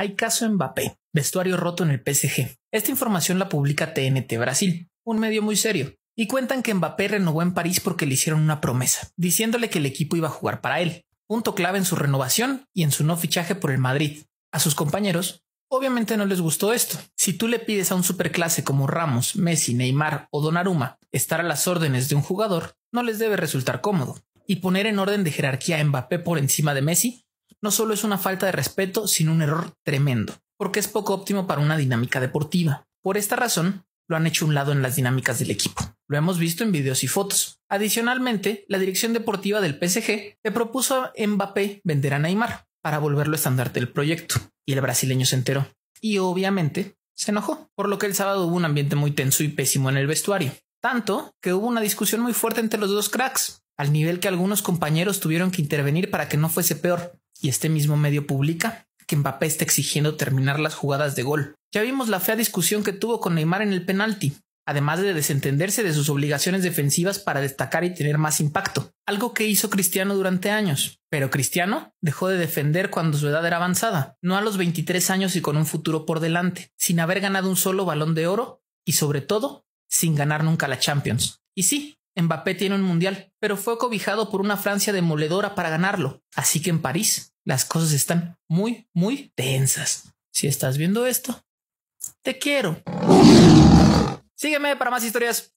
Hay caso Mbappé, vestuario roto en el PSG. Esta información la publica TNT Brasil, un medio muy serio, y cuentan que Mbappé renovó en París porque le hicieron una promesa, diciéndole que el equipo iba a jugar para él, punto clave en su renovación y en su no fichaje por el Madrid. A sus compañeros, obviamente no les gustó esto. Si tú le pides a un superclase como Ramos, Messi, Neymar o Donnarumma estar a las órdenes de un jugador, no les debe resultar cómodo. Y poner en orden de jerarquía a Mbappé por encima de Messi no solo es una falta de respeto, sino un error tremendo, porque es poco óptimo para una dinámica deportiva. Por esta razón, lo han hecho un lado en las dinámicas del equipo. Lo hemos visto en videos y fotos. Adicionalmente, la dirección deportiva del PSG le propuso a Mbappé vender a Neymar para volverlo estandarte del proyecto, y el brasileño se enteró. Y obviamente, se enojó, por lo que el sábado hubo un ambiente muy tenso y pésimo en el vestuario. Tanto que hubo una discusión muy fuerte entre los dos cracks, al nivel que algunos compañeros tuvieron que intervenir para que no fuese peor y este mismo medio publica que Mbappé está exigiendo terminar las jugadas de gol. Ya vimos la fea discusión que tuvo con Neymar en el penalti, además de desentenderse de sus obligaciones defensivas para destacar y tener más impacto, algo que hizo Cristiano durante años. Pero Cristiano dejó de defender cuando su edad era avanzada, no a los 23 años y con un futuro por delante, sin haber ganado un solo balón de oro y sobre todo, sin ganar nunca la Champions. Y sí, Mbappé tiene un mundial, pero fue cobijado por una Francia demoledora para ganarlo, así que en París las cosas están muy, muy tensas. Si estás viendo esto, te quiero. Sígueme para más historias